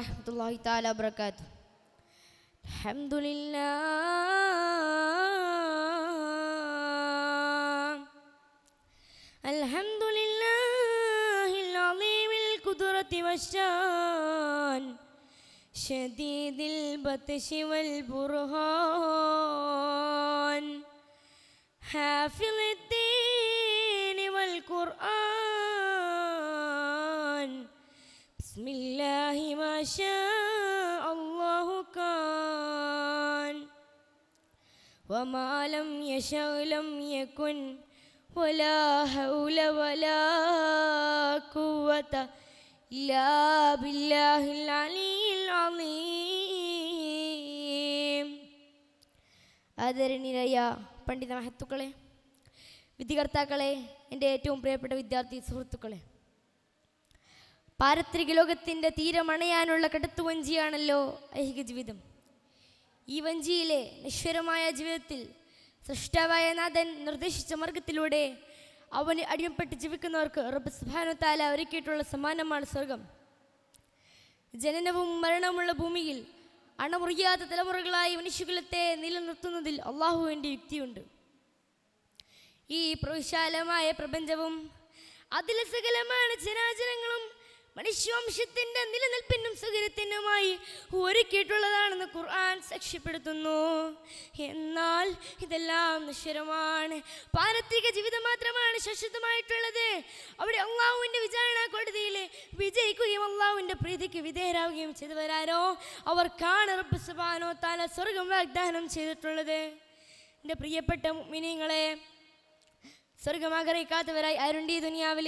ورحمة الله تعالى وبركاته الحمد لله الحمد لله العظيم القدرة والشان شديد البطش والبرهان حافظ الدين والقرآن بسم الله മാഷ അള്ളാഹു ഖാൻ വമാലം യശലം യകുൻ ആദരണീയ പണ്ഡിത മഹത്തുക്കളെ വിധികർത്താക്കളെ എൻ്റെ ഏറ്റവും പ്രിയപ്പെട്ട വിദ്യാർത്ഥി സുഹൃത്തുക്കളെ പാരത്രിക ലോകത്തിൻ്റെ തീരമണയാനുള്ള വഞ്ചിയാണല്ലോ ഐഹിക ജീവിതം ഈ വഞ്ചിയിലെ നിശ്വരമായ ജീവിതത്തിൽ സൃഷ്ടാവായ നാഥൻ നിർദ്ദേശിച്ച മാർഗത്തിലൂടെ അവന് അടിയപ്പെട്ട് ജീവിക്കുന്നവർക്ക് റബ്ബ് സുബാനുത്താല ഒരുക്കിയിട്ടുള്ള സമ്മാനമാണ് സ്വർഗം ജനനവും മരണവുമുള്ള ഭൂമിയിൽ അണമുറിയാത്ത തലമുറകളായി മനുഷ്യകുലത്തെ നിലനിർത്തുന്നതിൽ അള്ളാഹുവിൻ്റെ യുക്തിയുണ്ട് ഈ പ്രവിശാലമായ പ്രപഞ്ചവും അതിലെ സകലമാണ് ജനാചരങ്ങളും മനുഷ്യവംശത്തിന്റെ നിലനിൽപ്പിനും സുഖരത്തിനുമായി ഒരുക്കിയിട്ടുള്ളതാണെന്ന് ഖുർആൻ സാക്ഷ്യപ്പെടുത്തുന്നു എന്നാൽ ഇതെല്ലാം നിശ്വരമാണ് പാരത്രിക ജീവിതം മാത്രമാണ് ശാശ്വതമായിട്ടുള്ളത് അവിടെ അള്ളാഹുവിൻ്റെ വിചാരണ കോടതിയിൽ വിജയിക്കുകയും അള്ളാഹുവിൻ്റെ പ്രീതിക്ക് വിധേയരാകുകയും ചെയ്തവരാരോ അവർക്കാണ് റബ്ബ് സുബാനോ താല സ്വർഗം വാഗ്ദാനം ചെയ്തിട്ടുള്ളത് എൻ്റെ പ്രിയപ്പെട്ട മിനിങ്ങളെ സ്വർഗമാഗ്രഹിക്കാത്തവരായി കാത്തവരായി അരുണ്ടി ദുനിയാവിൽ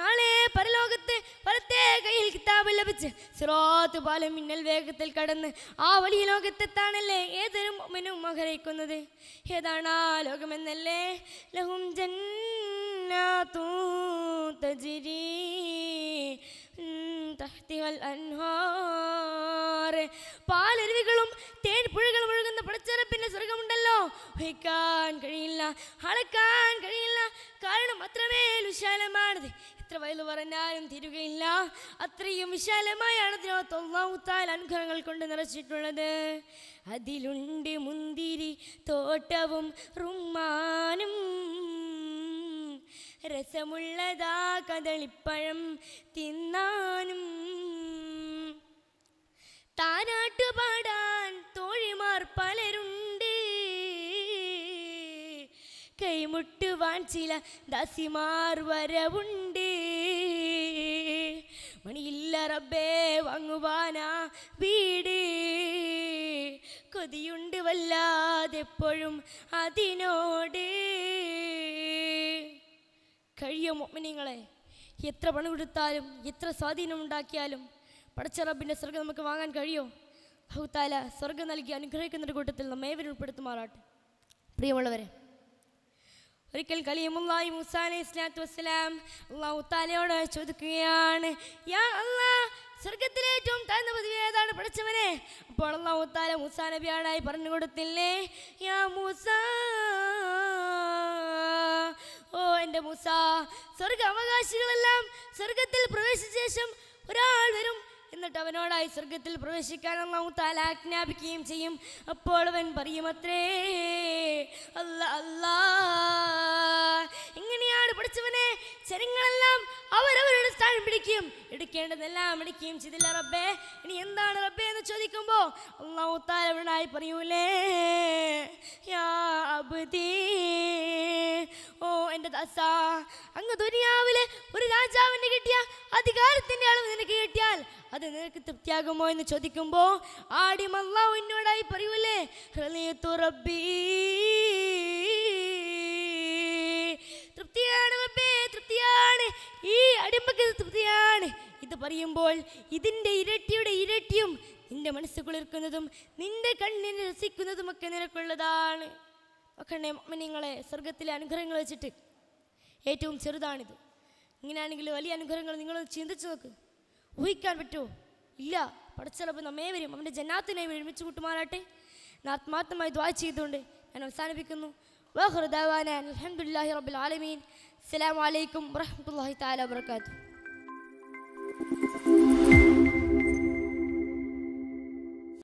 നാളെ പരലോകത്ത് പലത്തേ കയ്യിൽ കിതാബ് ലഭിച്ച് സിറോത്ത് പാലം മിന്നൽ വേഗത്തിൽ കടന്ന് ആ വലിയ ലോകത്തെത്താണല്ലേ ഏതൊരു മനും ആഗ്രഹിക്കുന്നത് ഏതാണ് ആ ലോകമെന്നല്ലേ ലഹും ജന്നാത്തൂ തജിരീ തഹ്തിഹൽ അൻഹാർ പാലരുവികളും തേൻ പുഴകളും പിന്നെ സ്വർഗമുണ്ടല്ലോ വഹിക്കാൻ കഴിയില്ല അളക്കാൻ കഴിയില്ല കാരണം അത്രമേൽ വിശാലമാണത് എത്ര വയലു പറഞ്ഞാലും തീരുകയില്ല അത്രയും വിശാലമായാണ് അതിനകത്ത് അനുഗ്രഹങ്ങൾ കൊണ്ട് നിറച്ചിട്ടുള്ളത് അതിലുണ്ട് മുന്തിരി തോട്ടവും റുമാനും രസമുള്ളതാ കദളിപ്പഴം തിന്നാനും ചില ദസിമാർ വരവുണ്ട് മണിയില്ല റബ്ബേ വാങ്ങുവാനാ വീട് കൊതിയുണ്ട് വല്ലാതെപ്പോഴും അതിനോട് കഴിയും നിങ്ങളെ എത്ര പണി കൊടുത്താലും എത്ര സ്വാധീനം ഉണ്ടാക്കിയാലും പടച്ച റബ്ബിൻ്റെ സ്വർഗം നമുക്ക് വാങ്ങാൻ കഴിയോ ഹൗത്താല സ്വർഗം നൽകി അനുഗ്രഹിക്കുന്നൊരു കൂട്ടത്തിൽ ഏവരും ഉൾപ്പെടുത്തുമാറാട്ടെ പ്രിയമുള്ളവരെ ഒരിക്കൽ കലിയമുല്ലായി മൂസ അലൈഹി സ്വലാത്തു വസ്സലാം അള്ളാഹു താലയോട് ചോദിക്കുകയാണ് യാ അള്ളാ സ്വർഗത്തിലെ ഏറ്റവും താഴ്ന്ന പദവി ഏതാണ് പഠിച്ചവനെ അപ്പോൾ അള്ളാഹു താല മൂസ നബിയാടായി പറഞ്ഞു കൊടുത്തില്ലേ യാ മൂസ ഓ എൻ്റെ മൂസ സ്വർഗ അവകാശികളെല്ലാം സ്വർഗത്തിൽ പ്രവേശിച്ച ശേഷം എന്നിട്ട് അവനോടായി സ്വർഗത്തിൽ പ്രവേശിക്കാൻ അള്ളാഹു താല ആജ്ഞാപിക്കുകയും ചെയ്യും അപ്പോൾ അവൻ പറയും അത്രേ അല്ല അല്ലാ ഇങ്ങനെയാണ് പഠിച്ചവനെ ജനങ്ങളെല്ലാം അവരവരുടെ സ്ഥാനം പിടിക്കും എടുക്കേണ്ടതെല്ലാം എടുക്കുകയും ചെയ്തില്ല റബ്ബേ ഇനി എന്താണ് റബ്ബേ എന്ന് ചോദിക്കുമ്പോൾ അള്ളാഹു താലവനായി പറയൂലേ യാ അബ്ദീ അങ്ങ് ദുനിയാവിലെ ഒരു രാജാവിന് കിട്ടിയ അധികാരത്തിന്റെ അളവ് നിനക്ക് കിട്ടിയാൽ അത് നിനക്ക് തൃപ്തിയാകുമോ എന്ന് ചോദിക്കുമ്പോൾ ആടിമല്ല എന്നോടായി പറയൂലേ ഹൃദയത്തു റബ്ബീ തൃപ്തിയാണ് റബ്ബേ തൃപ്തിയാണ് ഈ അടിമക്ക് തൃപ്തിയാണ് ഇത് പറയുമ്പോൾ ഇതിന്റെ ഇരട്ടിയുടെ ഇരട്ടിയും നിന്റെ മനസ്സ് കുളിർക്കുന്നതും നിന്റെ കണ്ണിനെ രസിക്കുന്നതുമൊക്കെ നിനക്കുള്ളതാണ് ഒക്കെ നിങ്ങളെ സ്വർഗത്തിലെ അനുഗ്രഹങ്ങൾ വെച്ചിട്ട് ഏറ്റവും ചെറുതാണിത് ഇങ്ങനെയാണെങ്കിൽ വലിയ അനുഗ്രഹങ്ങൾ നിങ്ങൾ ചിന്തിച്ച് നോക്ക് ഊഹിക്കാൻ പറ്റുമോ ഇല്ല പടച്ചളപ്പ് നമ്മേ വരും അവൻ്റെ ജന്നാത്തിനെ ഒരുമിച്ച് കൂട്ടുമാറാട്ടെ ആത്മാർത്ഥമായി ദ്വാ ചെയ്തുകൊണ്ട് ഞാൻ അവസാനിപ്പിക്കുന്നു വഹൃദാന അലഹമുല്ലാഹി റബ്ബുൽ ആലമീൻ അസ്സലാമലൈക്കും വറഹമുല്ലാഹി താല വർക്കാത്തു